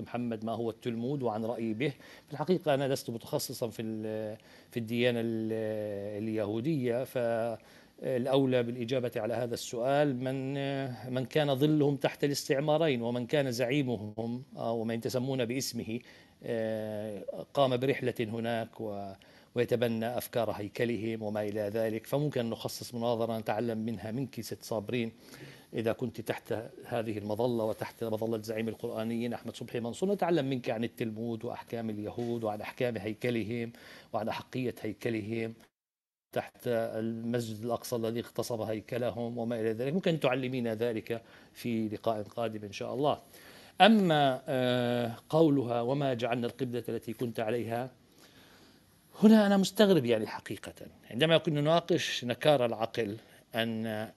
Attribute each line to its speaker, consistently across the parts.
Speaker 1: محمد ما هو التلمود وعن رأيي به في الحقيقة أنا لست متخصصا في في الديانة اليهودية ف الأولى بالإجابة على هذا السؤال من من كان ظلهم تحت الاستعمارين ومن كان زعيمهم آه، ومن تسمون باسمه آه، قام برحلة هناك ويتبنى أفكار هيكلهم وما إلى ذلك فممكن نخصص مناظرة نتعلم منها منك ست صابرين إذا كنت تحت هذه المظلة وتحت مظلة زعيم القرآنيين أحمد صبحي منصور نتعلم منك عن التلمود وأحكام اليهود وعن أحكام هيكلهم وعن أحقية هيكلهم تحت المسجد الأقصى الذي اغتصب هيكلهم وما إلى ذلك ممكن تعلمينا ذلك في لقاء قادم إن شاء الله أما آه، قولها وما جعلنا القبلة التي كنت عليها هنا أنا مستغرب يعني حقيقة عندما كنا نناقش نكار العقل أن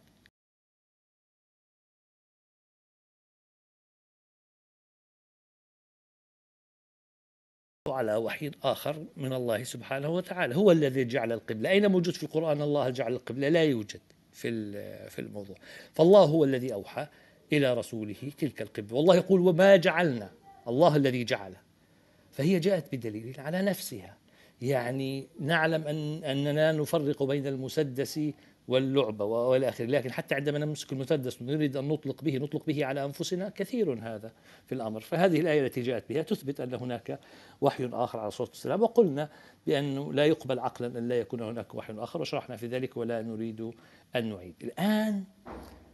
Speaker 2: على وحي آخر من الله سبحانه وتعالى
Speaker 1: هو الذي جعل القبلة أين موجود في القرآن الله جعل القبلة لا يوجد في في الموضوع فالله هو الذي أوحى إلى رسوله تلك القبلة والله يقول وما جعلنا الله الذي جعله فهي جاءت بدليل على نفسها يعني نعلم أن أننا نفرق بين المسدس واللعبة وإلى آخره لكن حتى عندما نمسك المسدس ونريد أن نطلق به نطلق به على أنفسنا كثير هذا في الأمر فهذه الآية التي جاءت بها تثبت أن هناك وحي آخر على صوت السلام وقلنا بأنه لا يقبل عقلا أن لا يكون هناك وحي آخر وشرحنا في ذلك ولا نريد أن نعيد الآن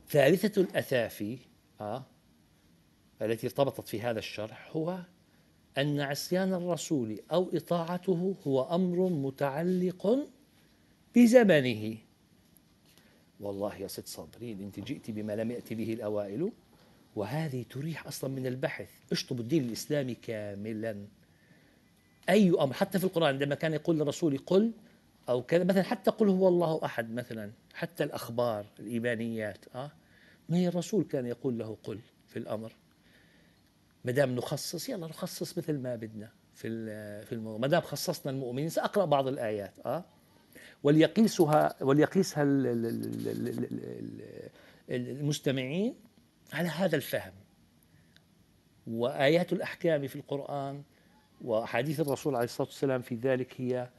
Speaker 1: ثالثة الأثافي آه التي ارتبطت في هذا الشرح هو أن عصيان الرسول أو إطاعته هو أمر متعلق بزمنه والله يا ست صابرين انت جئتي بما لم يأتي به الأوائل وهذه تريح أصلا من البحث اشطب الدين الإسلامي كاملا أي أمر حتى في القرآن عندما كان يقول للرسول قل أو كذا مثلا حتى قل هو الله أحد مثلا حتى الأخبار الإيمانيات أه ما هي الرسول كان يقول له قل في الأمر ما دام نخصص يلا نخصص مثل ما بدنا في في الموضوع ما دام خصصنا المؤمنين سأقرأ بعض الآيات أه وليقيسها وليقيسها المستمعين على هذا الفهم وآيات الأحكام في القرآن وأحاديث الرسول عليه الصلاة والسلام في ذلك هي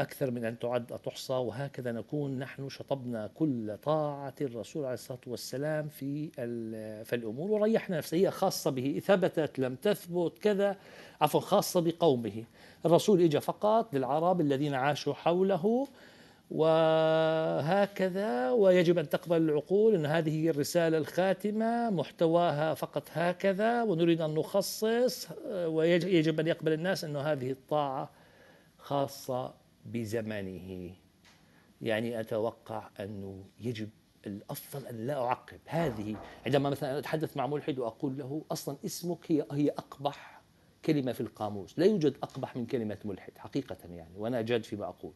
Speaker 1: أكثر من أن تعد تحصى وهكذا نكون نحن شطبنا كل طاعة الرسول عليه الصلاة والسلام في في الأمور وريحنا نفسه هي خاصة به ثبتت لم تثبت كذا عفوا خاصة بقومه الرسول إجا فقط للعرب الذين عاشوا حوله وهكذا ويجب أن تقبل العقول أن هذه هي الرسالة الخاتمة محتواها فقط هكذا ونريد أن نخصص ويجب أن يقبل الناس أن هذه الطاعة خاصة بزمنه يعني أتوقع أنه يجب الافضل ان لا اعقب هذه عندما مثلا اتحدث مع ملحد واقول له اصلا اسمك هي هي اقبح كلمه في القاموس لا يوجد اقبح من كلمه ملحد حقيقه يعني وانا جاد فيما اقول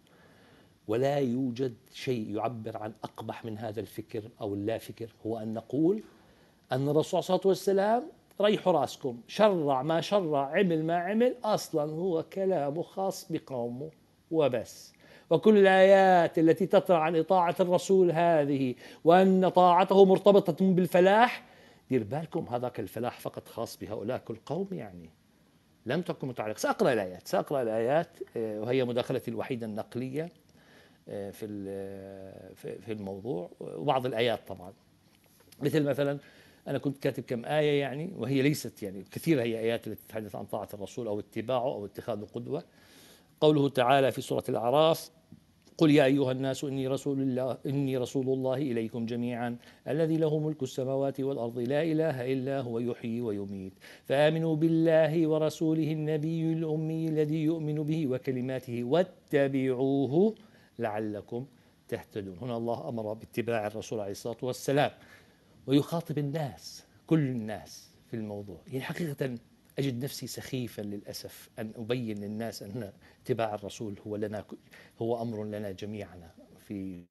Speaker 1: ولا يوجد شيء يعبر عن أقبح من هذا الفكر أو اللا فكر هو أن نقول أن الرسول صلى الله عليه وسلم ريحوا راسكم شرع ما شرع عمل ما عمل أصلا هو كلامه خاص بقومه وبس وكل الآيات التي تطلع عن إطاعة الرسول هذه وأن طاعته مرتبطة بالفلاح دير بالكم هذاك الفلاح فقط خاص بهؤلاء كل قوم يعني لم تكن متعلقة سأقرأ الآيات سأقرأ الآيات آه، وهي مداخلتي الوحيدة النقلية آه، آه، في في الموضوع وبعض الايات طبعا مثل مثلا انا كنت كاتب كم ايه يعني وهي ليست يعني كثيره هي ايات التي تتحدث عن طاعه الرسول او اتباعه او اتخاذه قدوه قوله تعالى في سوره الاعراف قل يا ايها الناس اني رسول الله اني رسول الله اليكم جميعا الذي له ملك السماوات والارض لا اله الا هو يحيي ويميت فامنوا بالله ورسوله النبي الامي الذي يؤمن به وكلماته واتبعوه لعلكم تهتدون هنا الله أمر باتباع الرسول عليه الصلاة والسلام ويخاطب الناس كل الناس في الموضوع يعني حقيقة أجد نفسي سخيفا للأسف أن أبين للناس أن اتباع الرسول هو لنا هو أمر لنا جميعنا في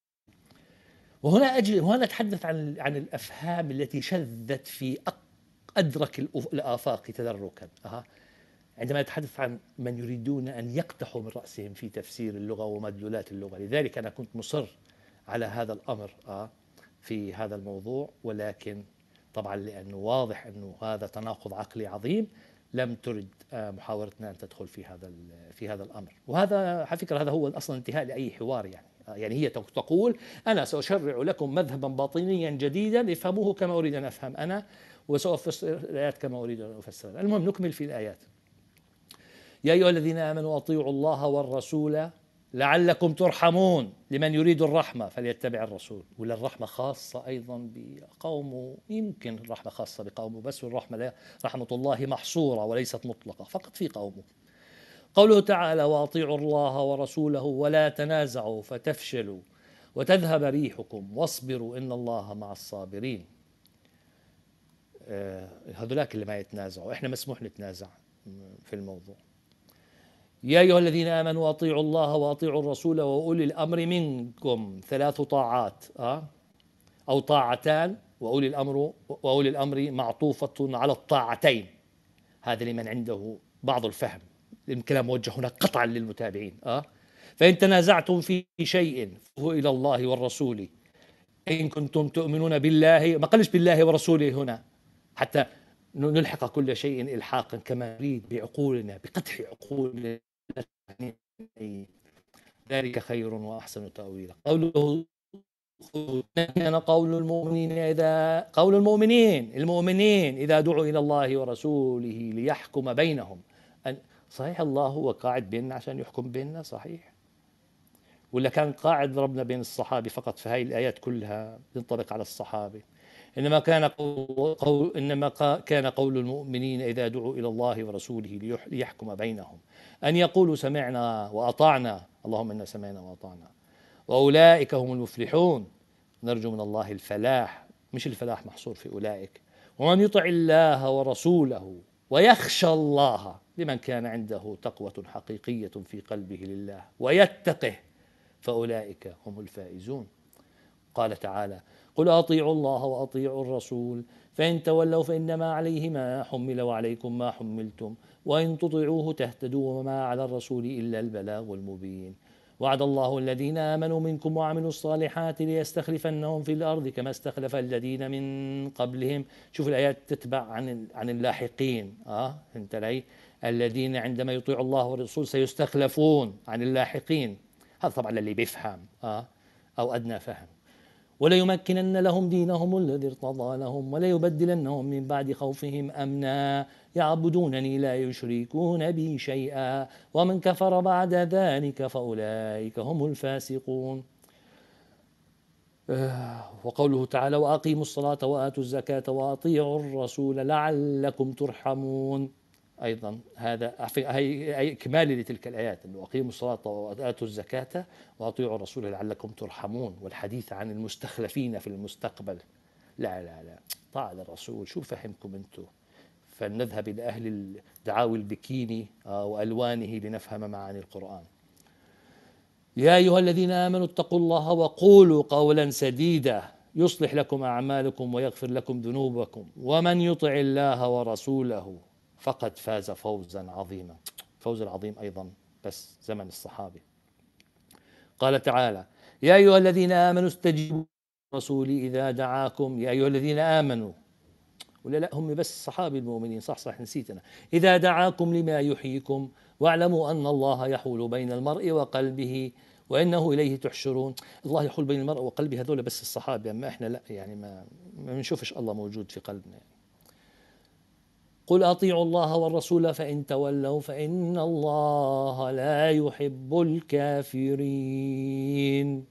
Speaker 1: وهنا أجل وهنا أتحدث عن عن الأفهام التي شذت في أدرك الآفاق تدركا أه عندما يتحدث عن من يريدون أن يقتحوا من رأسهم في تفسير اللغة ومدلولات اللغة لذلك أنا كنت مصر على هذا الأمر آه، في هذا الموضوع ولكن طبعا لأنه واضح أنه هذا تناقض عقلي عظيم لم ترد آه، محاورتنا أن تدخل في هذا في هذا الأمر وهذا على فكرة هذا هو أصلا انتهاء لأي حوار يعني آه، يعني هي تقول أنا سأشرع لكم مذهبا باطنيا جديدا افهموه كما أريد أن أفهم أنا وسأفسر الآيات كما أريد أن أفسرها المهم نكمل في الآيات يا أيها الذين آمنوا أطيعوا الله والرسول لعلكم ترحمون لمن يريد الرحمة فليتبع الرسول ولا الرحمة خاصة أيضا بقومه يمكن الرحمة خاصة بقومه بس الرحمة رحمة الله محصورة وليست مطلقة فقط في قومه قوله تعالى واطيعوا الله ورسوله ولا تنازعوا فتفشلوا وتذهب ريحكم واصبروا ان الله مع الصابرين آه، هذولاك اللي ما يتنازعوا احنا مسموح نتنازع في الموضوع يا أيها الذين آمنوا أطيعوا الله وأطيعوا الرسول وأولي الأمر منكم ثلاث طاعات أه؟ أو طاعتان وأولي الأمر وأولي الأمر معطوفة على الطاعتين هذا لمن عنده بعض الفهم الكلام موجه هنا قطعا للمتابعين أه؟ فإن تنازعتم في شيء فهو إلى الله والرسول إن كنتم تؤمنون بالله ما قالش بالله ورسوله هنا حتى نلحق كل شيء إلحاقا كما نريد بعقولنا بقطع عقولنا ذلك خير وأحسن تأويلا قوله كان قول المؤمنين إذا قول المؤمنين المؤمنين إذا دعوا إلى الله ورسوله ليحكم بينهم أن صحيح الله هو قاعد بيننا عشان يحكم بيننا صحيح ولا كان قاعد ربنا بين الصحابة فقط فهي الآيات كلها تنطبق على الصحابة إنما كان قول, قول إنما كان قول المؤمنين إذا دعوا إلى الله ورسوله ليحكم بينهم أن يقولوا سمعنا وأطعنا اللهم إنا سمعنا وأطعنا وأولئك هم المفلحون نرجو من الله الفلاح مش الفلاح محصور في أولئك ومن يطع الله ورسوله ويخشى الله لمن كان عنده تقوة حقيقية في قلبه لله ويتقه فأولئك هم الفائزون قال تعالى قل اطيعوا الله واطيعوا الرسول فان تولوا فانما عليه ما حمل وعليكم ما حملتم وان تطيعوه تهتدوا وما على الرسول الا البلاغ المبين وعد الله الذين امنوا منكم وعملوا الصالحات ليستخلفنهم في الارض كما استخلف الذين من قبلهم شوف الايات تتبع عن عن اللاحقين اه انت لي الذين عندما يطيع الله والرسول سيستخلفون عن اللاحقين هذا طبعا للي بيفهم اه او ادنى فهم وليمكنن لهم دينهم الذي ارتضى لهم وليبدلنهم من بعد خوفهم امنا يعبدونني لا يشركون بي شيئا ومن كفر بعد ذلك فاولئك هم الفاسقون آه، وقوله تعالى واقيموا الصلاه واتوا الزكاه واطيعوا الرسول لعلكم ترحمون أيضا هذا هي إكمالي لتلك الآيات أنه أقيموا الصلاة وآتوا الزكاة وأطيعوا الرسول لعلكم ترحمون والحديث عن المستخلفين في المستقبل لا لا لا طاعة للرسول شو فهمكم أنتم فلنذهب إلى أهل دعاوي البكيني آه، وألوانه لنفهم معاني القرآن يا أيها الذين آمنوا اتقوا الله وقولوا قولا سديدا يصلح لكم أعمالكم ويغفر لكم ذنوبكم ومن يطع الله ورسوله فقد فاز فوزا عظيما فوز العظيم أيضا بس زمن الصحابة قال تعالى يا أيها الذين آمنوا استجيبوا الرسول إذا دعاكم يا أيها الذين آمنوا ولا لا هم بس صحابي المؤمنين صح صح نسيت أنا إذا دعاكم لما يحييكم واعلموا أن الله يحول بين المرء وقلبه وانه اليه تحشرون الله يحول بين المرء وقلبه هذول بس الصحابه اما احنا لا يعني ما ما نشوفش الله موجود في قلبنا يعني. قل اطيعوا الله والرسول فان تولوا فان الله لا يحب الكافرين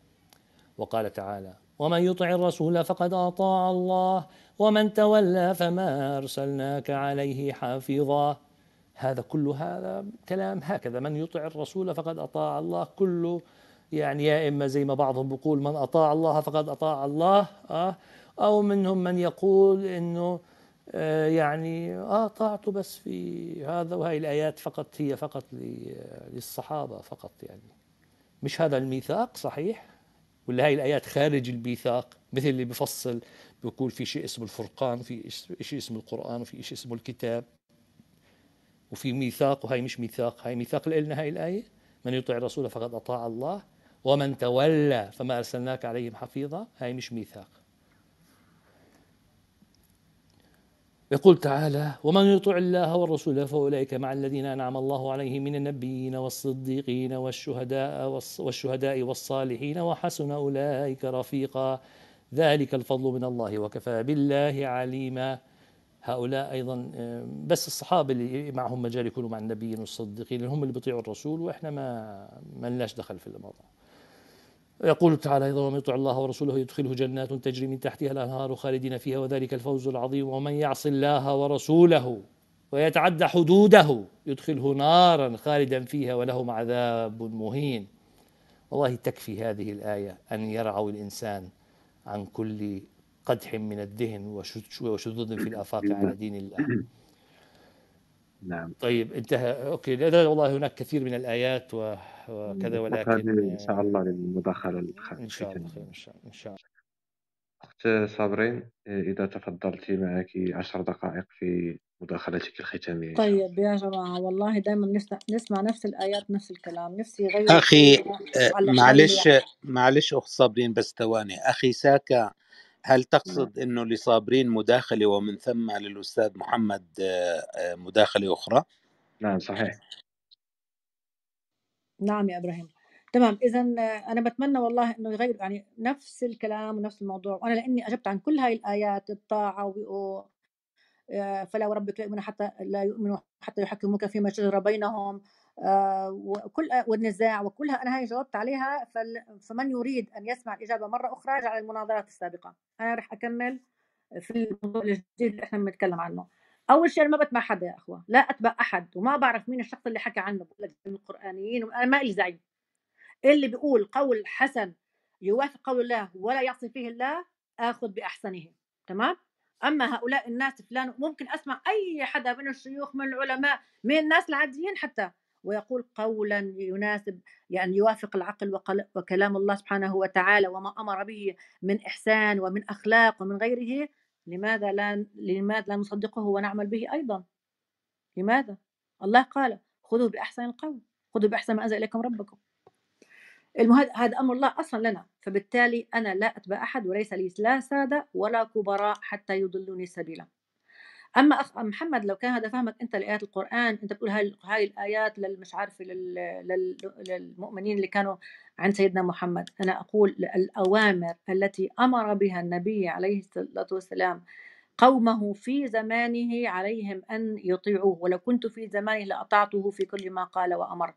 Speaker 1: وقال تعالى ومن يطع الرسول فقد اطاع الله ومن تولى فما ارسلناك عليه حافظا هذا كل هذا كلام هكذا من يطع الرسول فقد اطاع الله كله يعني يا اما زي ما بعضهم بيقول من اطاع الله فقد اطاع الله أه او منهم من يقول انه آه، يعني آه طاعته بس في هذا وهي الآيات فقط هي فقط للصحابة فقط يعني مش هذا الميثاق صحيح ولا هاي الآيات خارج الميثاق مثل اللي بفصل بيقول في شيء اسمه الفرقان في شيء اسمه القرآن وفي شيء اسمه الكتاب وفي ميثاق وهي مش ميثاق هاي ميثاق لنا هاي الآية من يطيع الرسول فقد أطاع الله ومن تولى فما أرسلناك عليهم حفيظا هاي مش ميثاق يقول تعالى ومن يطع الله والرسول فأولئك مع الذين أنعم الله عليهم من النبيين والصديقين والشهداء والشهداء والصالحين وحسن أولئك رفيقا ذلك الفضل من الله وكفى بالله عليما هؤلاء أيضا بس الصحابة اللي معهم مجال يكونوا مع النبيين والصديقين هم اللي بيطيعوا الرسول وإحنا ما ما لناش دخل في الموضوع يقول تعالى أيضا ومن يطع الله ورسوله يدخله جنات تجري من تحتها الأنهار خالدين فيها وذلك الفوز العظيم ومن يعص الله ورسوله ويتعدى حدوده يدخله نارا خالدا فيها ولهم عذاب مهين والله تكفي هذه الآية أن يرعوا الإنسان عن كل قدح من الدهن وشذوذ في الآفاق على نعم. دين الله نعم طيب انتهى أوكي والله هناك كثير من الآيات و وكذا ولكن ان
Speaker 3: شاء الله للمداخله الختاميه ان شاء الله خير ان شاء الله, إن شاء الله. اخت صابرين اذا تفضلتي معك عشر دقائق في مداخلتك الختاميه
Speaker 2: طيب يا جماعه والله دائما نسمع, نسمع نفس الايات نفس الكلام نفسي غير اخي آه، معلش
Speaker 4: معلش اخت صابرين بس ثواني اخي ساكا هل تقصد نعم. انه لصابرين مداخله ومن ثم للاستاذ محمد آه، آه، مداخله اخرى؟
Speaker 3: نعم صحيح
Speaker 2: نعم يا ابراهيم تمام اذا انا بتمنى والله انه يغير يعني نفس الكلام ونفس الموضوع وانا لاني اجبت عن كل هاي الايات الطاعه و آه، فلا وربك لا حتى لا يؤمنوا حتى يحكموك فيما شجر بينهم آه، وكل والنزاع وكلها انا هاي جاوبت عليها فمن يريد ان يسمع الاجابه مره اخرى على المناظرات السابقه انا رح اكمل في الموضوع الجديد اللي احنا بنتكلم عنه اول شيء انا ما بتبع حدا يا اخوه لا اتبع احد وما بعرف مين الشخص اللي حكى عنه بقول لك من القرانيين انا ما لي زعيم اللي بيقول قول حسن يوافق قول الله ولا يعصي فيه الله اخذ باحسنه تمام اما هؤلاء الناس فلان ممكن اسمع اي حدا من الشيوخ من العلماء من الناس العاديين حتى ويقول قولا يناسب يعني يوافق العقل وكلام الله سبحانه وتعالى وما امر به من احسان ومن اخلاق ومن غيره لماذا لا لماذا لا نصدقه ونعمل به أيضا لماذا الله قال خذوا بأحسن القول خذوا بأحسن ما أنزل إليكم ربكم المهم هذا أمر الله أصلا لنا فبالتالي أنا لا أتبع أحد وليس لي لا سادة ولا كبراء حتى يضلوني سبيلا اما أخ محمد لو كان هذا فهمك انت لايات القران انت بتقول هاي هاي الايات للمش عارفه لل... للمؤمنين اللي كانوا عند سيدنا محمد انا اقول الاوامر التي امر بها النبي عليه الصلاه والسلام قومه في زمانه عليهم ان يطيعوه ولو كنت في زمانه لاطعته في كل ما قال وامر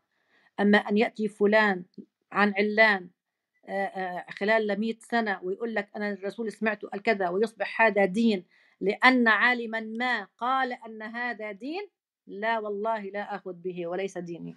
Speaker 2: اما ان ياتي فلان عن علان خلال 100 سنه ويقول لك انا الرسول سمعته الكذا ويصبح هذا دين لأن عالما ما قال أن هذا دين لا والله لا أخذ به وليس ديني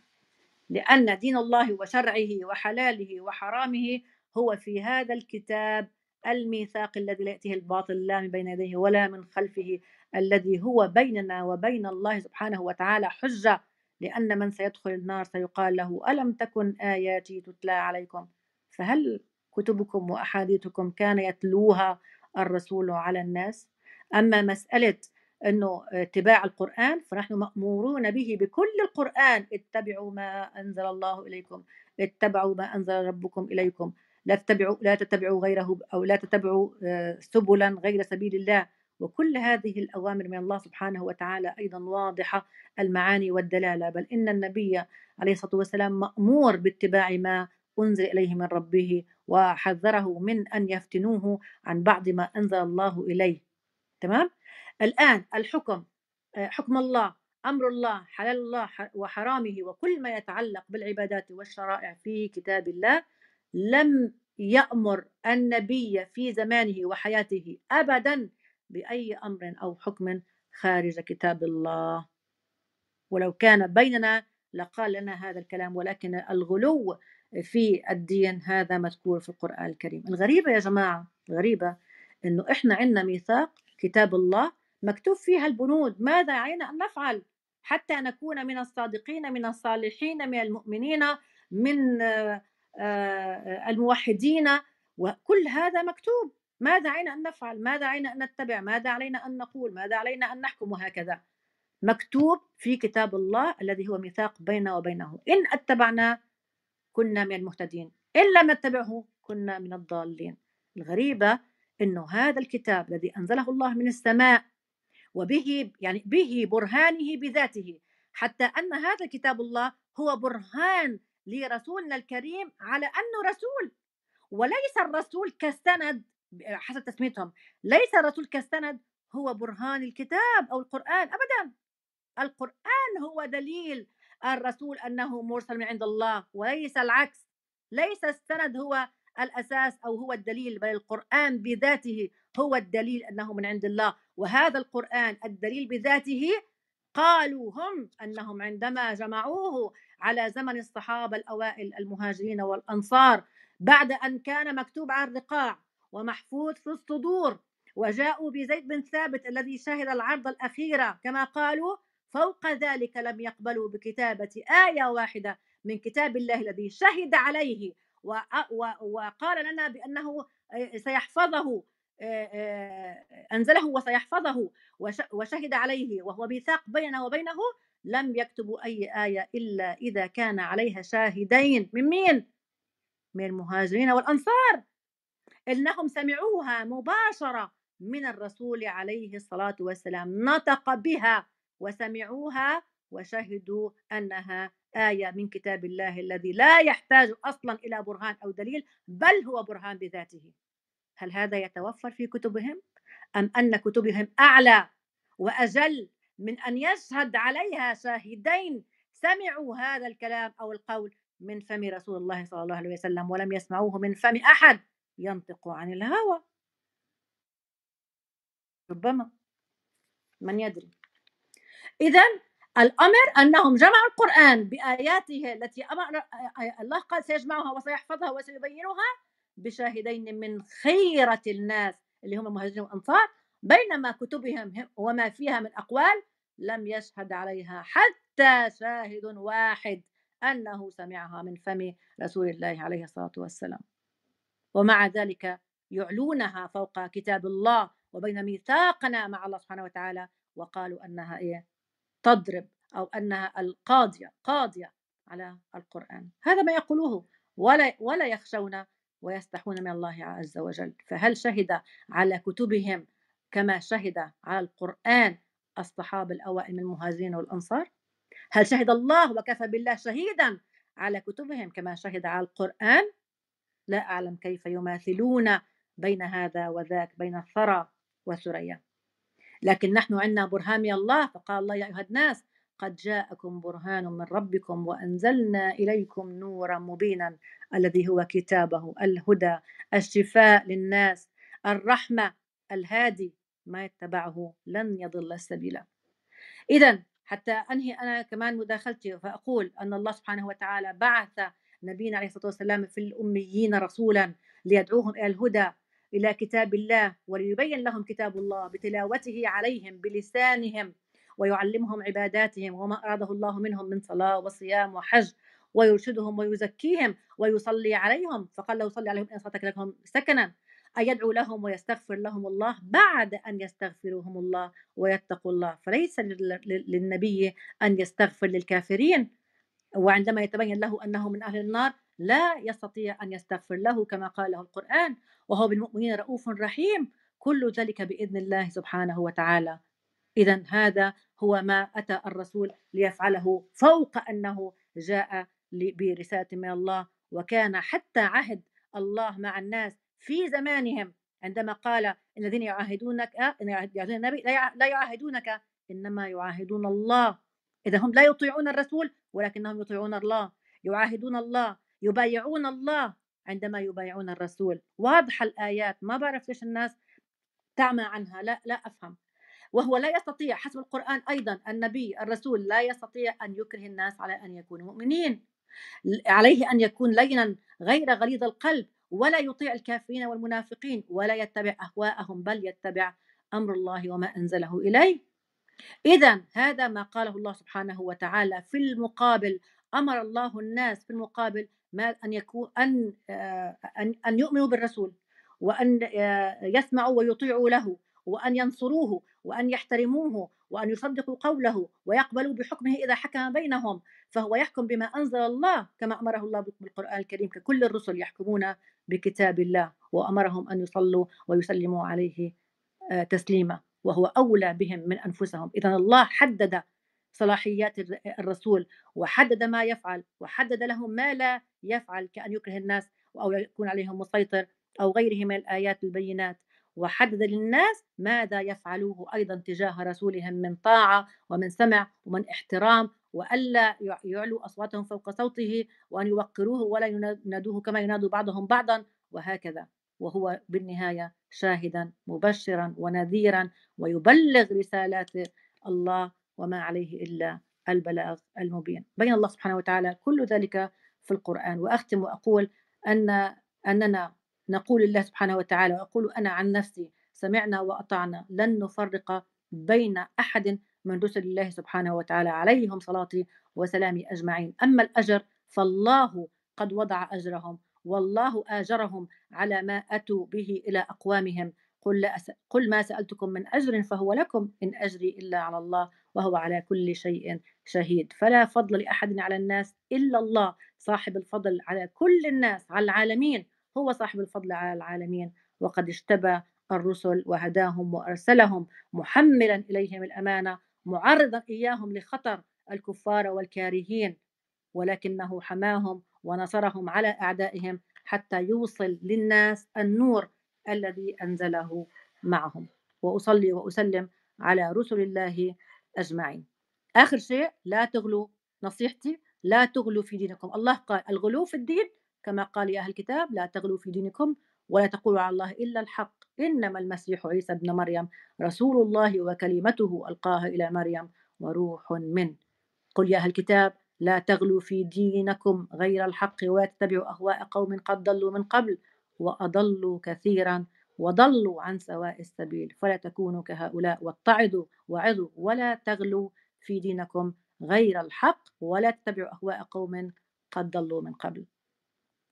Speaker 2: لأن دين الله وشرعه وحلاله وحرامه هو في هذا الكتاب الميثاق الذي لا يأتيه الباطل لا من بين يديه ولا من خلفه الذي هو بيننا وبين الله سبحانه وتعالى حجة لأن من سيدخل النار سيقال له ألم تكن آياتي تتلى عليكم فهل كتبكم وأحاديثكم كان يتلوها الرسول على الناس أما مسألة أنه اتباع القرآن فنحن مأمورون به بكل القرآن اتبعوا ما أنزل الله إليكم اتبعوا ما أنزل ربكم إليكم لا تتبعوا لا تتبعوا غيره أو لا تتبعوا آه، سبلا غير سبيل الله وكل هذه الأوامر من الله سبحانه وتعالى أيضا واضحة المعاني والدلالة بل إن النبي عليه الصلاة والسلام مأمور باتباع ما أنزل إليه من ربه وحذره من أن يفتنوه عن بعض ما أنزل الله إليه تمام الآن الحكم آه، حكم الله أمر الله حلال الله وحرامه وكل ما يتعلق بالعبادات والشرائع في كتاب الله لم يأمر النبي في زمانه وحياته أبدا بأي أمر أو حكم خارج كتاب الله ولو كان بيننا لقال لنا هذا الكلام ولكن الغلو في الدين هذا مذكور في القرآن الكريم الغريبة يا جماعة غريبة أنه إحنا عندنا ميثاق كتاب الله مكتوب فيها البنود ماذا علينا أن نفعل حتى نكون من الصادقين من الصالحين من المؤمنين من آه، آه، الموحدين وكل هذا مكتوب ماذا علينا أن نفعل ماذا علينا أن نتبع ماذا علينا أن نقول ماذا علينا أن نحكم وهكذا مكتوب في كتاب الله الذي هو ميثاق بيننا وبينه إن اتبعناه كنا من المهتدين إن لم نتبعه كنا من الضالين الغريبة انه هذا الكتاب الذي انزله الله من السماء وبه يعني به برهانه بذاته حتى ان هذا كتاب الله هو برهان لرسولنا الكريم على انه رسول وليس الرسول كسند آه، حسب تسميتهم ليس الرسول كسند هو برهان الكتاب او القران ابدا القران هو دليل الرسول انه مرسل من عند الله وليس العكس ليس السند هو الأساس أو هو الدليل بل القرآن بذاته هو الدليل أنه من عند الله وهذا القرآن الدليل بذاته قالوا هم أنهم عندما جمعوه على زمن الصحابة الأوائل المهاجرين والأنصار بعد أن كان مكتوب على الرقاع ومحفوظ في الصدور وجاءوا بزيد بن ثابت الذي شهد العرض الأخيرة كما قالوا فوق ذلك لم يقبلوا بكتابة آية واحدة من كتاب الله الذي شهد عليه وقال لنا بأنه سيحفظه أنزله وسيحفظه وشهد عليه وهو ميثاق بيننا وبينه لم يكتبوا أي آية إلا إذا كان عليها شاهدين من مين؟ من المهاجرين والأنصار إنهم سمعوها مباشرة من الرسول عليه الصلاة والسلام نطق بها وسمعوها وشهدوا انها ايه من كتاب الله الذي لا يحتاج اصلا الى برهان او دليل بل هو برهان بذاته هل هذا يتوفر في كتبهم ام ان كتبهم اعلى واجل من ان يشهد عليها شاهدين سمعوا هذا الكلام او القول من فم رسول الله صلى الله عليه وسلم ولم يسمعوه من فم احد ينطق عن الهوى ربما من يدري اذا الأمر أنهم جمعوا القرآن بآياته التي أمر الله قال سيجمعها وسيحفظها وسيبينها بشاهدين من خيرة الناس اللي هم المهاجرين والأنصار بينما كتبهم وما فيها من أقوال لم يشهد عليها حتى شاهد واحد أنه سمعها من فم رسول الله عليه الصلاة والسلام ومع ذلك يعلونها فوق كتاب الله وبين ميثاقنا مع الله سبحانه وتعالى وقالوا أنها إيه تضرب أو أنها القاضية قاضية على القرآن هذا ما يقوله ولا, ولا يخشون ويستحون من الله عز وجل فهل شهد على كتبهم كما شهد على القرآن الصحابة الأوائل من المهاجرين والأنصار هل شهد الله وكفى بالله شهيدا على كتبهم كما شهد على القرآن لا أعلم كيف يماثلون بين هذا وذاك بين الثرى والثريا لكن نحن عندنا برهان من الله فقال الله يا أيها الناس قد جاءكم برهان من ربكم وأنزلنا إليكم نورا مبينا الذي هو كتابه الهدى الشفاء للناس الرحمة الهادي ما يتبعه لن يضل سبيلا إذا حتى أنهي أنا كمان مداخلتي فأقول أن الله سبحانه وتعالى بعث نبينا عليه الصلاة والسلام في الأميين رسولا ليدعوهم إلى الهدى إلى كتاب الله وليبين لهم كتاب الله بتلاوته عليهم بلسانهم ويعلمهم عباداتهم وما أراده الله منهم من صلاة وصيام وحج ويرشدهم ويزكيهم ويصلي عليهم فقال لو صلي عليهم إن صلاتك لهم سكنا أن يدعو لهم ويستغفر لهم الله بعد أن يستغفرهم الله ويتقوا الله فليس للنبي أن يستغفر للكافرين وعندما يتبين له أنه من أهل النار لا يستطيع أن يستغفر له كما قاله القرآن وهو بالمؤمنين رؤوف رحيم كل ذلك بإذن الله سبحانه وتعالى إذا هذا هو ما أتى الرسول ليفعله فوق أنه جاء برسالة من الله وكان حتى عهد الله مع الناس في زمانهم عندما قال الذين يعاهدونك آه، يعاهدون النبي لا يعاهدونك إنما يعاهدون الله إذا هم لا يطيعون الرسول ولكنهم يطيعون الله يعاهدون الله يبايعون الله عندما يبايعون الرسول واضحة الآيات ما بعرف ليش الناس تعمى عنها لا لا أفهم وهو لا يستطيع حسب القرآن أيضا النبي الرسول لا يستطيع أن يكره الناس على أن يكونوا مؤمنين عليه أن يكون لينا غير غليظ القلب ولا يطيع الكافرين والمنافقين ولا يتبع أهواءهم بل يتبع أمر الله وما أنزله إليه إذا هذا ما قاله الله سبحانه وتعالى في المقابل أمر الله الناس في المقابل ما أن يكون أن آه، أن أن يؤمنوا بالرسول وأن آه، يسمعوا ويطيعوا له وأن ينصروه وأن يحترموه وأن يصدقوا قوله ويقبلوا بحكمه إذا حكم بينهم فهو يحكم بما أنزل الله كما أمره الله بالقرآن الكريم ككل الرسل يحكمون بكتاب الله وأمرهم أن يصلوا ويسلموا عليه آه، تسليما وهو أولى بهم من أنفسهم إذا الله حدد صلاحيات الرسول وحدد ما يفعل وحدد لهم ما لا يفعل كأن يكره الناس أو يكون عليهم مسيطر أو غيره من الآيات البينات وحدد للناس ماذا يفعلوه أيضا تجاه رسولهم من طاعة ومن سمع ومن احترام وألا يعلوا أصواتهم فوق صوته وأن يوقروه ولا ينادوه كما ينادوا بعضهم بعضا وهكذا وهو بالنهاية شاهدا مبشرا ونذيرا ويبلغ رسالات الله وما عليه إلا البلاغ المبين بين الله سبحانه وتعالى كل ذلك في القرآن وأختم وأقول أن أننا نقول الله سبحانه وتعالى وأقول أنا عن نفسي سمعنا وأطعنا لن نفرق بين أحد من رسل الله سبحانه وتعالى عليهم صلاتي وسلامي أجمعين أما الأجر فالله قد وضع أجرهم والله آجرهم على ما أتوا به إلى أقوامهم قل, لا أس... قل ما سألتكم من أجر فهو لكم إن أجري إلا على الله وهو على كل شيء شهيد فلا فضل لأحد على الناس إلا الله صاحب الفضل على كل الناس على العالمين هو صاحب الفضل على العالمين وقد اجتبى الرسل وهداهم وأرسلهم محملا إليهم الأمانة معرضا إياهم لخطر الكفار والكارهين ولكنه حماهم ونصرهم على أعدائهم حتى يوصل للناس النور الذي أنزله معهم وأصلي وأسلم على رسل الله أجمعين آخر شيء لا تغلو نصيحتي لا تغلو في دينكم الله قال الغلو في الدين كما قال يا أهل الكتاب لا تغلو في دينكم ولا تقولوا على الله إلا الحق إنما المسيح عيسى ابن مريم رسول الله وكلمته ألقاها إلى مريم وروح منه قل يا أهل الكتاب لا تغلوا في دينكم غير الحق ولا تتبعوا أهواء قوم قد ضلوا من قبل وأضلوا كثيرا وضلوا عن سواء السبيل فلا تكونوا كهؤلاء واتعظوا وعظوا ولا تغلوا في دينكم غير الحق ولا تتبعوا أهواء قوم قد ضلوا من قبل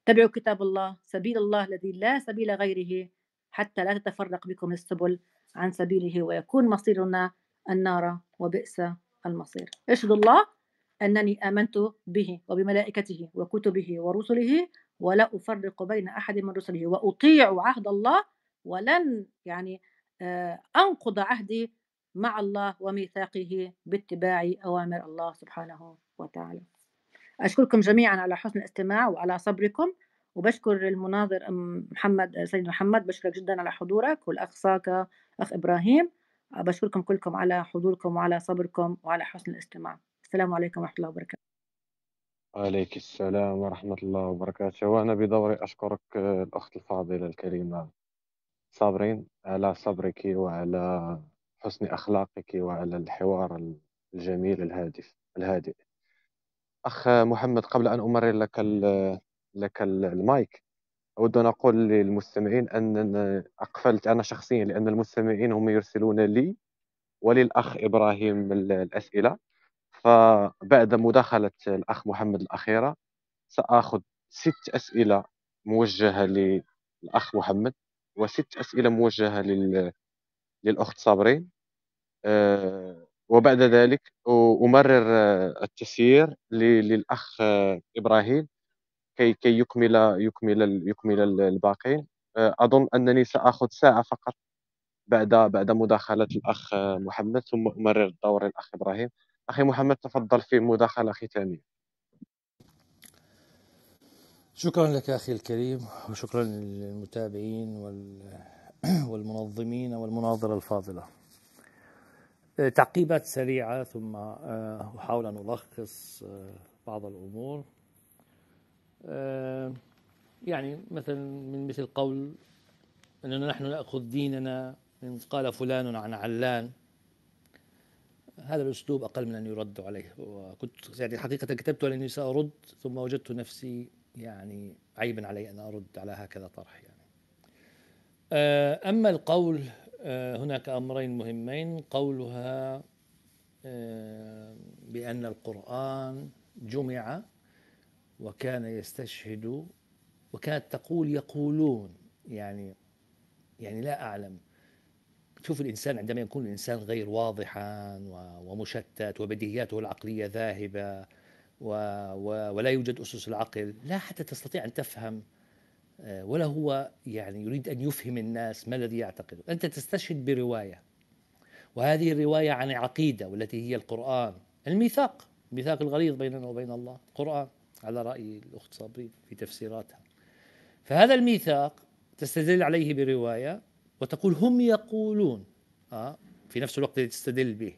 Speaker 2: تبعوا كتاب الله سبيل الله الذي لا سبيل غيره حتى لا تتفرق بكم السبل عن سبيله ويكون مصيرنا النار وبئس المصير اشهد الله أنني آمنت به وبملائكته وكتبه ورسله ولا أفرق بين أحد من رسله وأطيع عهد الله ولن يعني آه، أنقض عهدي مع الله وميثاقه باتباع أوامر الله سبحانه وتعالى أشكركم جميعا على حسن الاستماع وعلى صبركم وبشكر المناظر محمد سيد محمد بشكرك جدا على حضورك والأخ ساكا أخ إبراهيم بشكركم كلكم على حضوركم وعلى صبركم وعلى حسن الاستماع السلام عليكم ورحمة الله وبركاته
Speaker 3: عليك السلام ورحمة الله وبركاته وأنا بدوري أشكرك آه، الأخت الفاضلة الكريمة صابرين على صبرك وعلى حسن أخلاقك وعلى الحوار الجميل الهادف الهادئ أخ محمد قبل أن أمرر لك لك المايك أود أن أقول للمستمعين أنني أقفلت أنا شخصيا لأن المستمعين هم يرسلون لي وللأخ إبراهيم الأسئلة فبعد مداخلة الأخ محمد الأخيرة سأخذ ست أسئلة موجهة للأخ محمد وست أسئلة موجهة لل... للأخت صابرين آه، وبعد ذلك أمرر التسيير للأخ إبراهيم كي كي يكمل يكمل يكمل الباقين آه، أظن أنني سأخذ ساعة فقط بعد بعد مداخلة الأخ محمد ثم أمرر دور الأخ إبراهيم أخي محمد تفضل في مداخلة ختامية
Speaker 1: شكرا لك أخي الكريم وشكرا للمتابعين والمنظمين والمناظرة الفاضلة آه، تعقيبات سريعة ثم آه، أحاول أن ألخص آه، بعض الأمور يعني مثلا من مثل قول أننا نحن نأخذ ديننا من قال فلان عن علان هذا الأسلوب أقل من أن يرد عليه وكنت يعني حقيقة كتبت لأني سأرد ثم وجدت نفسي يعني عيبا علي أن أرد على هكذا طرح يعني آه، أما القول آه، هناك أمرين مهمين قولها آه، بأن القرآن جمع وكان يستشهد وكانت تقول يقولون يعني يعني لا أعلم شوف الإنسان عندما يكون الإنسان غير واضحا ومشتت وبديهياته العقلية ذاهبة ولا يوجد أسس العقل لا حتى تستطيع أن تفهم آه، ولا هو يعني يريد أن يفهم الناس ما الذي يعتقده أنت تستشهد برواية وهذه الرواية عن عقيدة والتي هي القرآن الميثاق الميثاق الغليظ بيننا وبين الله القرآن على رأي الأخت صابرين في تفسيراتها فهذا الميثاق تستدل عليه برواية وتقول هم يقولون آه في نفس الوقت تستدل به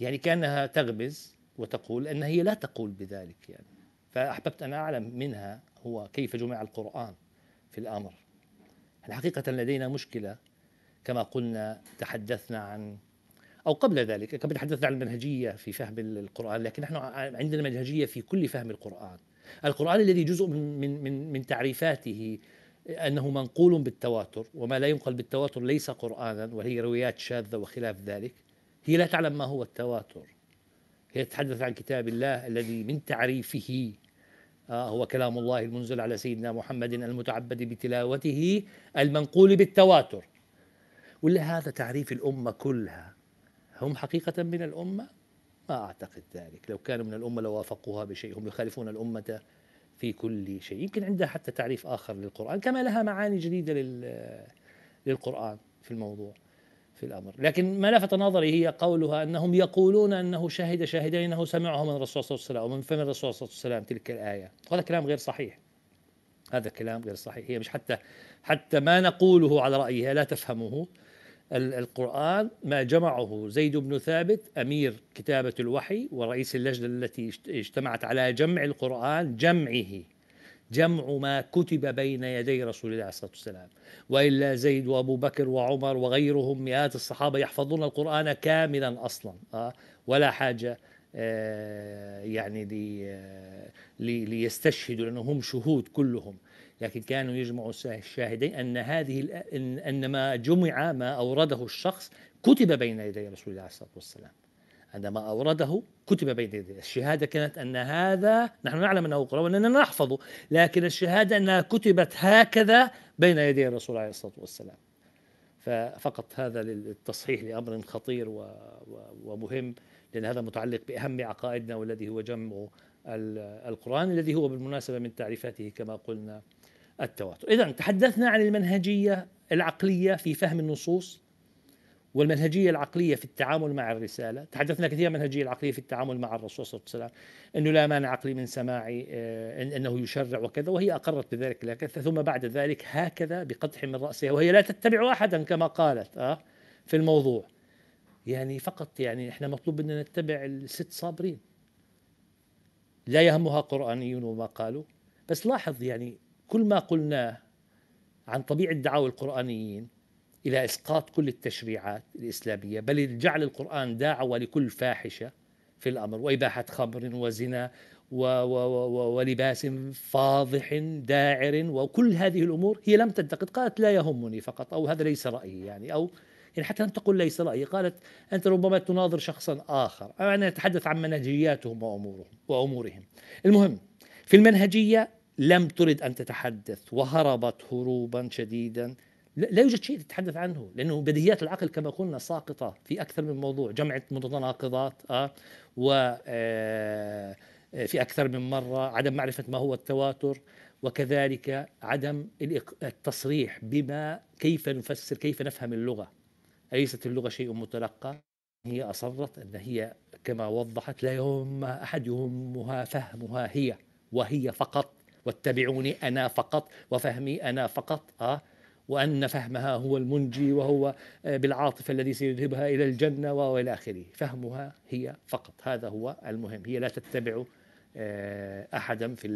Speaker 1: يعني كأنها تغبز وتقول أن هي لا تقول بذلك يعني فأحببت أن أعلم منها هو كيف جمع القرآن في الأمر الحقيقة لدينا مشكلة كما قلنا تحدثنا عن أو قبل ذلك كما تحدثنا عن المنهجية في فهم القرآن لكن نحن عندنا منهجية في كل فهم القرآن القرآن الذي جزء من من من تعريفاته أنه منقول بالتواتر وما لا ينقل بالتواتر ليس قرآنا وهي روايات شاذة وخلاف ذلك هي لا تعلم ما هو التواتر هي تتحدث عن كتاب الله الذي من تعريفه آه، هو كلام الله المنزل على سيدنا محمد المتعبد بتلاوته المنقول بالتواتر ولا هذا تعريف الأمة كلها هم حقيقة من الأمة؟ ما أعتقد ذلك لو كانوا من الأمة لوافقوها لو بشيء هم يخالفون الأمة في كل شيء يمكن عندها حتى تعريف آخر للقرآن كما لها معاني جديدة للقرآن في الموضوع في الأمر لكن ما لفت نظري هي قولها أنهم يقولون أنه شهد شاهدين أنه سمعه من الرسول صلى الله عليه وسلم ومن فم الرسول صلى الله عليه وسلم تلك الآية هذا كلام غير صحيح هذا كلام غير صحيح هي مش حتى حتى ما نقوله على رأيها لا تفهمه القرآن ما جمعه زيد بن ثابت أمير كتابة الوحي ورئيس اللجنة التي اجتمعت على جمع القرآن جمعه جمع ما كتب بين يدي رسول الله صلى الله عليه وسلم وإلا زيد وأبو بكر وعمر وغيرهم مئات الصحابة يحفظون القرآن كاملا أصلا آه، ولا حاجة آه، يعني آه، ليستشهدوا لأنهم شهود كلهم لكن كانوا يجمعوا الشاهدين أن هذه أن ما جمع ما أورده الشخص كتب بين يدي رسول الله عليه الصلاة والسلام أن ما أورده كتب بين يدي الشهادة كانت أن هذا نحن نعلم أنه قرآن وأننا نحفظه لكن الشهادة أنها كتبت هكذا بين يدي الرسول عليه الصلاة والسلام ففقط هذا للتصحيح لأمر خطير ومهم لأن هذا متعلق بأهم عقائدنا والذي هو جمع القرآن الذي هو بالمناسبة من تعريفاته كما قلنا التواتر إذا تحدثنا عن المنهجية العقلية في فهم النصوص والمنهجية العقلية في التعامل مع الرسالة تحدثنا كثيرا عن المنهجية العقلية في التعامل مع الرسول صلى الله عليه وسلم أنه لا مانع عقلي من سماع آه، أنه يشرع وكذا وهي أقرت بذلك لكن ثم بعد ذلك هكذا بقدح من رأسها وهي لا تتبع أحدا كما قالت آه في الموضوع يعني فقط يعني احنا مطلوب أن نتبع الست صابرين لا يهمها قرآنيون وما قالوا بس لاحظ يعني كل ما قلناه عن طبيعة دعاوى القرآنيين إلى إسقاط كل التشريعات الإسلامية بل جعل القرآن دعوة لكل فاحشة في الأمر وإباحة خمر وزنا و و و ولباس فاضح داعر وكل هذه الأمور هي لم تنتقد قالت لا يهمني فقط أو هذا ليس رأيي يعني أو يعني حتى لم تقل ليس رأيي قالت أنت ربما تناظر شخصا آخر أنا أتحدث عن منهجياتهم وأمورهم وأمورهم المهم في المنهجية لم ترد أن تتحدث وهربت هروبا شديدا لا يوجد شيء تتحدث عنه لأنه بديهيات العقل كما قلنا ساقطة في أكثر من موضوع جمعت متناقضات آه و آه، في أكثر من مرة عدم معرفة ما هو التواتر وكذلك عدم التصريح بما كيف نفسر كيف نفهم اللغة أليست اللغة شيء متلقى هي أصرت أن هي كما وضحت لا يهم أحد يهمها فهمها هي وهي فقط واتبعوني أنا فقط وفهمي أنا فقط آه وأن فهمها هو المنجي وهو آه، بالعاطفة الذي سيذهبها إلى الجنة وإلى آخره فهمها هي فقط هذا هو المهم هي لا تتبع آه، أحدا في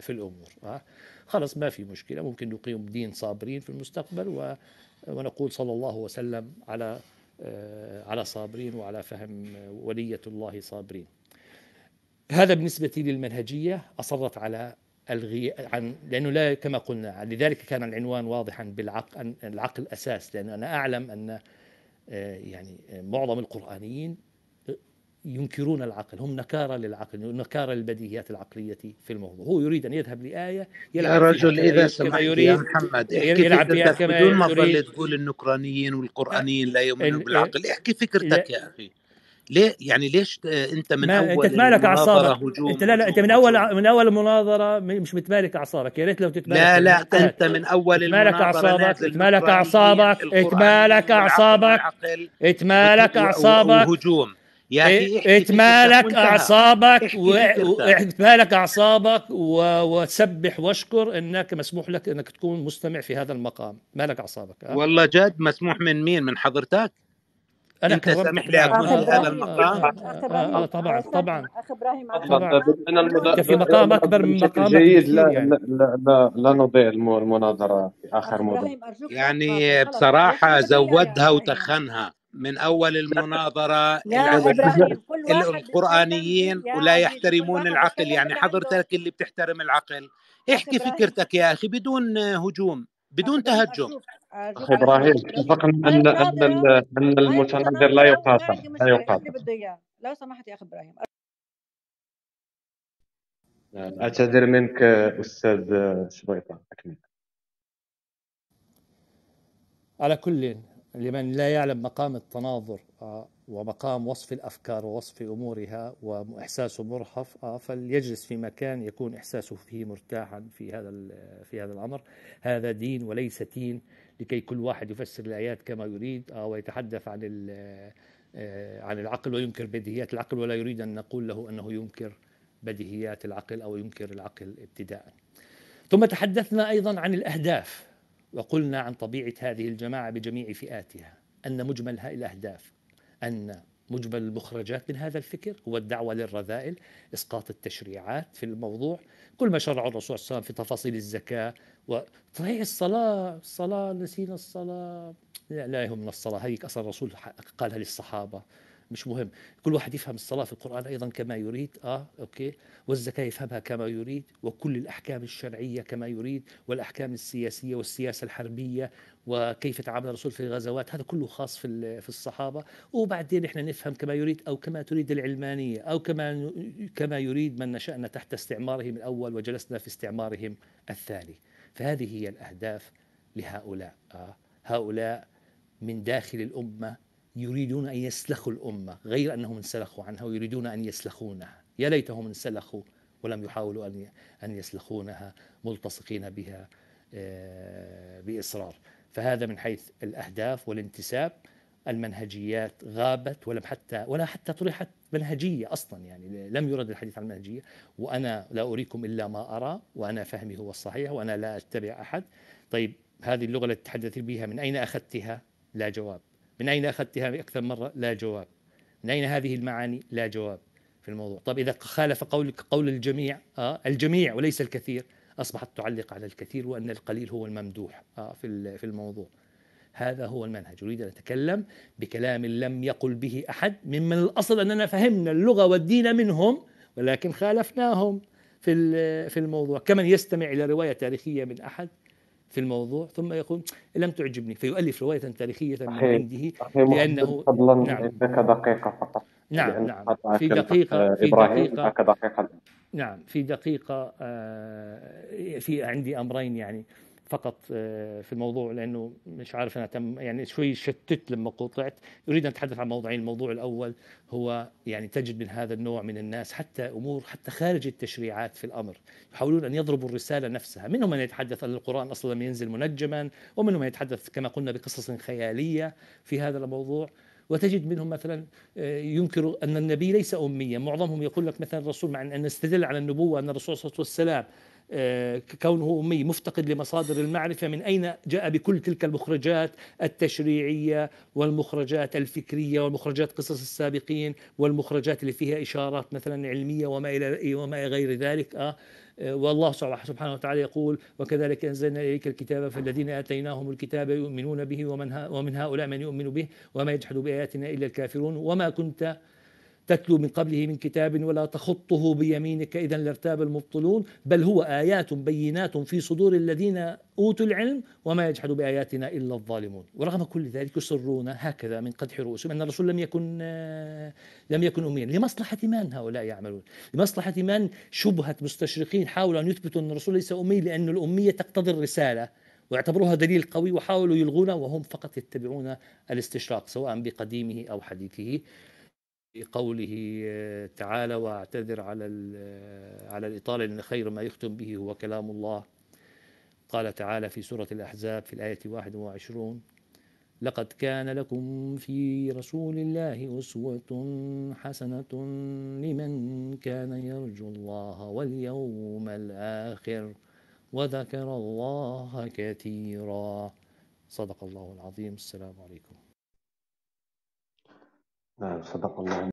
Speaker 1: في الأمور آه خلص ما في مشكلة ممكن نقيم دين صابرين في المستقبل ونقول صلى الله وسلم على آه، على صابرين وعلى فهم ولية الله صابرين هذا بالنسبة للمنهجية أصرت على الغي عن لانه لا كما قلنا لذلك كان العنوان واضحا بالعقل العقل اساس لان انا اعلم ان آه، يعني آه، معظم القرانيين آه، ينكرون العقل هم نكارة للعقل نكارة للبديهيات العقلية في الموضوع هو يريد أن يذهب لآية يلعب يا رجل إذا سمحت يا محمد احكي يلعب فكرتك بدون ما تقول النكرانيين والقرآنيين لا
Speaker 4: يؤمنون بالعقل احكي فكرتك يا أخي ليه يعني ليش انت من ما اول انت مالك اعصابك انت لا لا انت من
Speaker 1: اول من اول المناظره مش متمالك اعصابك يا ريت لو تتمالك لا لا انت, انت من
Speaker 4: اول تمالك اعصابك تمالك اعصابك تمالك اعصابك
Speaker 1: تمالك اعصابك هجوم يا اخي اتمالك اعصابك اتمالك اعصابك وسبح واشكر انك مسموح لك انك تكون مستمع في هذا المقام مالك اعصابك والله
Speaker 4: جد مسموح من مين من حضرتك انا انت سامح لي اقول هذا المقام آه, آه، طبعا طبعا
Speaker 1: اخ ابراهيم في مقام اكبر من مقام جيد لا,
Speaker 3: يعني. لا لا لا, لا نضيع المناظره في اخر موضوع
Speaker 4: يعني بصراحه زودها وتخنها من اول المناظره القرانيين ولا يحترمون العقل يعني حضرتك اللي بتحترم العقل احكي فكرتك يا اخي بدون هجوم بدون تهجم
Speaker 2: اخي ابراهيم اتفق ان ان
Speaker 4: ان المتناظر لا يقاطع لا يقاطع
Speaker 2: لو سمحت يا اخي ابراهيم
Speaker 3: اعتذر منك استاذ شبيطه
Speaker 1: اكمل على كل لمن لا يعلم مقام التناظر آه، ومقام وصف الافكار ووصف امورها واحساسه مرهف آه، فليجلس في مكان يكون احساسه فيه مرتاحا في هذا في هذا الامر هذا دين وليس دين لكي كل واحد يفسر الآيات كما يريد آه، ويتحدث عن آه، عن العقل وينكر بديهيات العقل ولا يريد أن نقول له أنه ينكر بديهيات العقل أو ينكر العقل ابتداء ثم تحدثنا أيضا عن الأهداف وقلنا عن طبيعة هذه الجماعة بجميع فئاتها أن مجمل الأهداف أن مجمل المخرجات من هذا الفكر هو الدعوة للرذائل إسقاط التشريعات في الموضوع كل ما شرعه الرسول صلى الله عليه وسلم في تفاصيل الزكاة وصحيح الصلاة الصلاة نسينا الصلاة لا, لا يهمنا الصلاة هيك أصلا الرسول قالها للصحابة مش مهم كل واحد يفهم الصلاة في القرآن أيضا كما يريد آه أوكي والزكاة يفهمها كما يريد وكل الأحكام الشرعية كما يريد والأحكام السياسية والسياسة الحربية وكيف تعامل الرسول في الغزوات هذا كله خاص في في الصحابة وبعدين إحنا نفهم كما يريد أو كما تريد العلمانية أو كما كما يريد من نشأنا تحت استعمارهم الأول وجلسنا في استعمارهم الثاني فهذه هي الأهداف لهؤلاء آه هؤلاء من داخل الأمة يريدون أن يسلخوا الأمة غير أنهم انسلخوا عنها ويريدون أن يسلخونها يا ليتهم انسلخوا ولم يحاولوا أن أن يسلخونها ملتصقين بها آه، بإصرار فهذا من حيث الأهداف والانتساب المنهجيات غابت ولم حتى ولا حتى طرحت منهجية أصلا يعني لم يرد الحديث عن المنهجية وأنا لا أريكم إلا ما أرى وأنا فهمي هو الصحيح وأنا لا أتبع أحد طيب هذه اللغة التي تتحدث بها من أين أخذتها لا جواب من أين أخذتها أكثر مرة لا جواب من أين هذه المعاني لا جواب في الموضوع طب إذا خالف قولك قول الجميع آه الجميع وليس الكثير أصبحت تعلق على الكثير وأن القليل هو الممدوح آه في في الموضوع هذا هو المنهج أريد أن أتكلم بكلام لم يقل به أحد ممن الأصل أننا فهمنا اللغة والدين منهم ولكن خالفناهم في في الموضوع كمن يستمع إلى رواية تاريخية من أحد في الموضوع ثم يقول لم تعجبني فيؤلف رواية تاريخية من عنده لأنه فضلا نعم دقيقة فقط نعم نعم في دقيقة في دقيقة, دقيقة نعم في دقيقة آه، في عندي أمرين يعني فقط آه، في الموضوع لانه مش عارف انا تم يعني شوي شتت لما قطعت اريد ان اتحدث عن موضوعين الموضوع الاول هو يعني تجد من هذا النوع من الناس حتى امور حتى خارج التشريعات في الامر يحاولون ان يضربوا الرساله نفسها منهم من يتحدث ان القران اصلا لم ينزل منجما ومنهم من يتحدث كما قلنا بقصص خياليه في هذا الموضوع وتجد منهم مثلا آه، ينكر ان النبي ليس اميا، معظمهم يقول لك مثلا الرسول مع ان نستدل على النبوه ان الرسول صلى الله عليه وسلم آه، كونه أمي مفتقد لمصادر المعرفة من أين جاء بكل تلك المخرجات التشريعية والمخرجات الفكرية والمخرجات قصص السابقين والمخرجات اللي فيها إشارات مثلا علمية وما إلى إيه وما غير ذلك آه, آه، والله سبحانه وتعالى يقول وكذلك أنزلنا إليك الكتاب فالذين آتيناهم الكتاب يؤمنون به ومن, ومن هؤلاء من يؤمن به وما يجحد بآياتنا إلا الكافرون وما كنت تتلو من قبله من كتاب ولا تخطه بيمينك إذا لارتاب المبطلون بل هو آيات بينات في صدور الذين أوتوا العلم وما يجحد بآياتنا إلا الظالمون ورغم كل ذلك يصرون هكذا من قدح رؤوسهم أن الرسول لم يكن آه، لم يكن أميا لمصلحة من هؤلاء يعملون لمصلحة من شبهة مستشرقين حاولوا أن يثبتوا أن الرسول ليس أمي لأن الأمية تقتضي الرسالة ويعتبروها دليل قوي وحاولوا يلغونه وهم فقط يتبعون الاستشراق سواء بقديمه أو حديثه قوله آه، تعالى واعتذر على آه، على الإطالة لأن خير ما يختم به هو كلام الله قال تعالى في سورة الأحزاب في الآية 21 لقد كان لكم في رسول الله أسوة حسنة لمن كان يرجو الله واليوم الآخر وذكر الله كثيرا صدق الله العظيم السلام عليكم نعم صدق الله